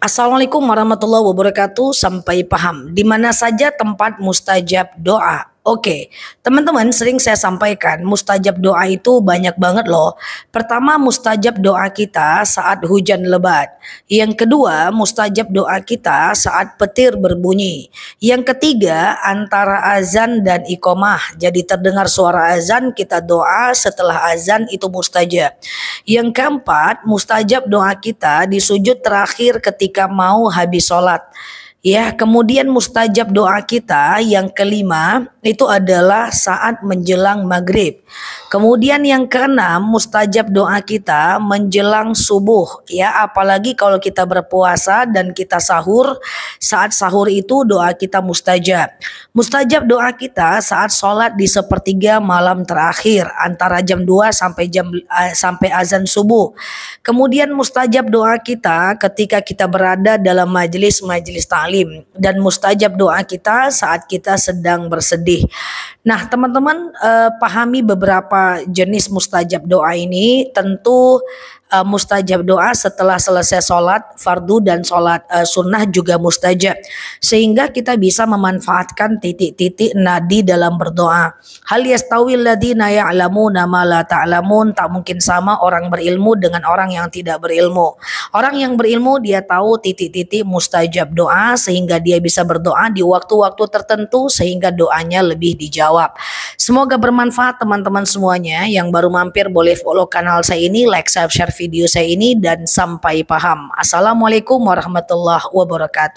Assalamualaikum warahmatullahi wabarakatuh. Sampai paham di mana saja tempat mustajab doa. Oke, teman-teman sering saya sampaikan mustajab doa itu banyak banget loh. Pertama mustajab doa kita saat hujan lebat. Yang kedua mustajab doa kita saat petir berbunyi. Yang ketiga antara azan dan ikomah. Jadi terdengar suara azan kita doa setelah azan itu mustajab. Yang keempat mustajab doa kita di sujud terakhir ketika mau habis sholat. Ya, kemudian mustajab doa kita yang kelima itu adalah saat menjelang maghrib. Kemudian yang keenam, mustajab doa kita menjelang subuh ya, apalagi kalau kita berpuasa dan kita sahur, saat sahur itu doa kita mustajab. Mustajab doa kita saat sholat di sepertiga malam terakhir antara jam 2 sampai jam uh, sampai azan subuh. Kemudian mustajab doa kita ketika kita berada dalam majelis-majelis taklim dan mustajab doa kita saat kita sedang bersedih. Nah, teman-teman uh, pahami beberapa jenis mustajab doa ini tentu uh, mustajab doa setelah selesai sholat fardu dan sholat uh, sunnah juga mustajab sehingga kita bisa memanfaatkan titik-titik nadi dalam berdoa hal yastawil ladina ya'lamu nama la ta'lamun tak mungkin sama orang berilmu dengan orang yang tidak berilmu orang yang berilmu dia tahu titik-titik mustajab doa sehingga dia bisa berdoa di waktu-waktu tertentu sehingga doanya lebih dijawab semoga bermanfaat teman-teman semuanya yang baru mampir boleh follow kanal saya ini like subscribe share video saya ini dan sampai paham. Assalamualaikum warahmatullahi wabarakatuh.